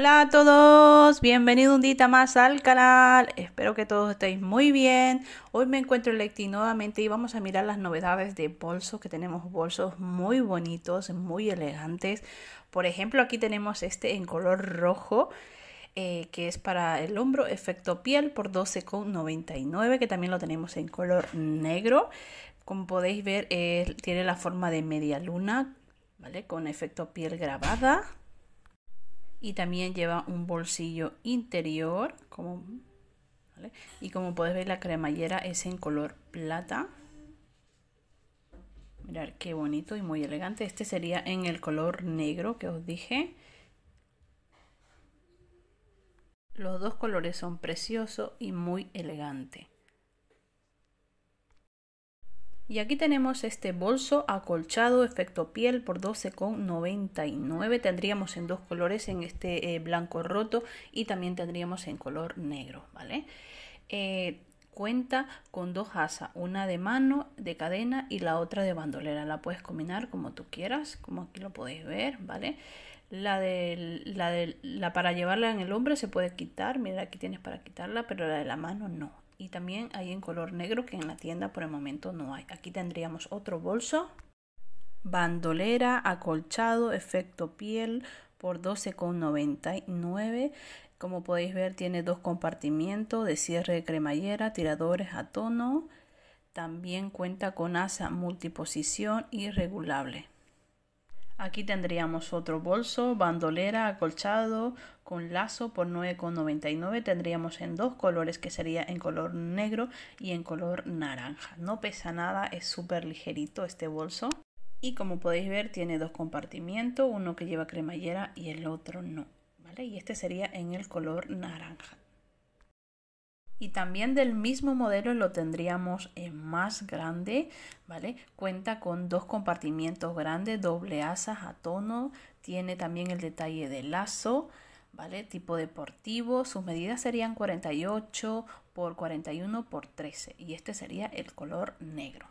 Hola a todos, bienvenido un día más al canal, espero que todos estéis muy bien. Hoy me encuentro en Lecti nuevamente y vamos a mirar las novedades de bolsos, que tenemos bolsos muy bonitos, muy elegantes. Por ejemplo, aquí tenemos este en color rojo, eh, que es para el hombro, efecto piel por 12,99, que también lo tenemos en color negro. Como podéis ver, eh, tiene la forma de media luna, ¿vale? Con efecto piel grabada y también lleva un bolsillo interior como, y como podéis ver la cremallera es en color plata mirar qué bonito y muy elegante este sería en el color negro que os dije los dos colores son preciosos y muy elegantes y aquí tenemos este bolso acolchado, efecto piel por 12,99. Tendríamos en dos colores, en este eh, blanco roto y también tendríamos en color negro, ¿vale? Eh, cuenta con dos asas, una de mano, de cadena y la otra de bandolera. La puedes combinar como tú quieras, como aquí lo podéis ver, ¿vale? La de, la de la para llevarla en el hombro se puede quitar, mira aquí tienes para quitarla, pero la de la mano no, y también hay en color negro que en la tienda por el momento no hay. Aquí tendríamos otro bolso, bandolera, acolchado, efecto piel por 12,99. Como podéis ver tiene dos compartimientos de cierre de cremallera, tiradores a tono. También cuenta con asa multiposición y regulable. Aquí tendríamos otro bolso, bandolera, acolchado con lazo por 9,99. Tendríamos en dos colores que sería en color negro y en color naranja. No pesa nada, es súper ligerito este bolso. Y como podéis ver tiene dos compartimientos, uno que lleva cremallera y el otro no. ¿vale? Y este sería en el color naranja y también del mismo modelo lo tendríamos en más grande, ¿vale? Cuenta con dos compartimientos grandes, doble asas a tono, tiene también el detalle de lazo, ¿vale? Tipo deportivo, sus medidas serían 48 x 41 x 13 y este sería el color negro.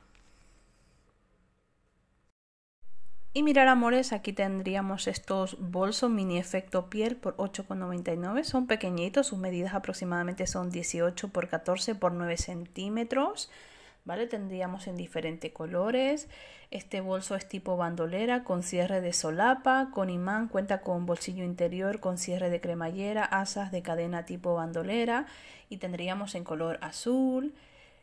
Y mirar amores, aquí tendríamos estos bolsos mini efecto piel por 8,99. Son pequeñitos, sus medidas aproximadamente son 18 por 14 por 9 centímetros. ¿Vale? Tendríamos en diferentes colores. Este bolso es tipo bandolera con cierre de solapa, con imán, cuenta con bolsillo interior con cierre de cremallera, asas de cadena tipo bandolera y tendríamos en color azul,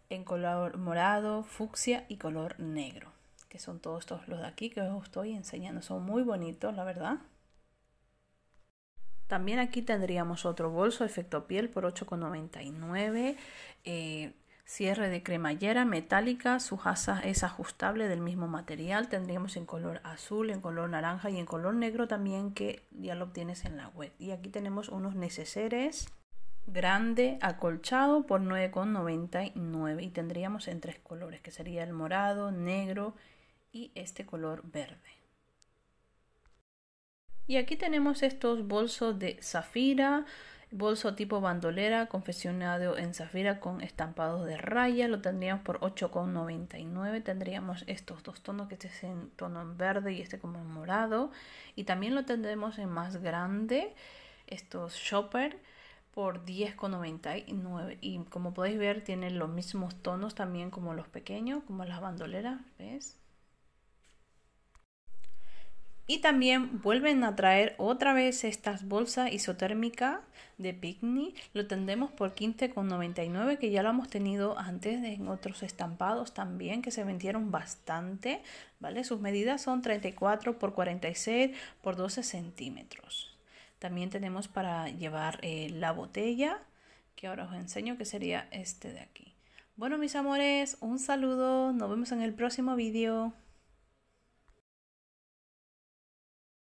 en color morado, fucsia y color negro que son todos estos los de aquí que os estoy enseñando. Son muy bonitos, la verdad. También aquí tendríamos otro bolso efecto piel por 8,99. Eh, cierre de cremallera metálica, su asa es ajustable del mismo material. Tendríamos en color azul, en color naranja y en color negro también que ya lo obtienes en la web. Y aquí tenemos unos neceseres grande acolchado por 9,99 y tendríamos en tres colores que sería el morado, negro y este color verde. Y aquí tenemos estos bolsos de zafira, bolso tipo bandolera confeccionado en zafira con estampados de raya, lo tendríamos por 8,99, tendríamos estos dos tonos, que este es en tono verde y este como en morado, y también lo tendremos en más grande, estos shopper, por 10,99 y como podéis ver tienen los mismos tonos también como los pequeños, como las bandoleras, Y también vuelven a traer otra vez estas bolsas isotérmicas de picnic. Lo tendremos por 15,99 que ya lo hemos tenido antes en otros estampados también que se vendieron bastante. ¿vale? Sus medidas son 34 por 46 por 12 centímetros. También tenemos para llevar eh, la botella, que ahora os enseño que sería este de aquí. Bueno, mis amores, un saludo. Nos vemos en el próximo vídeo.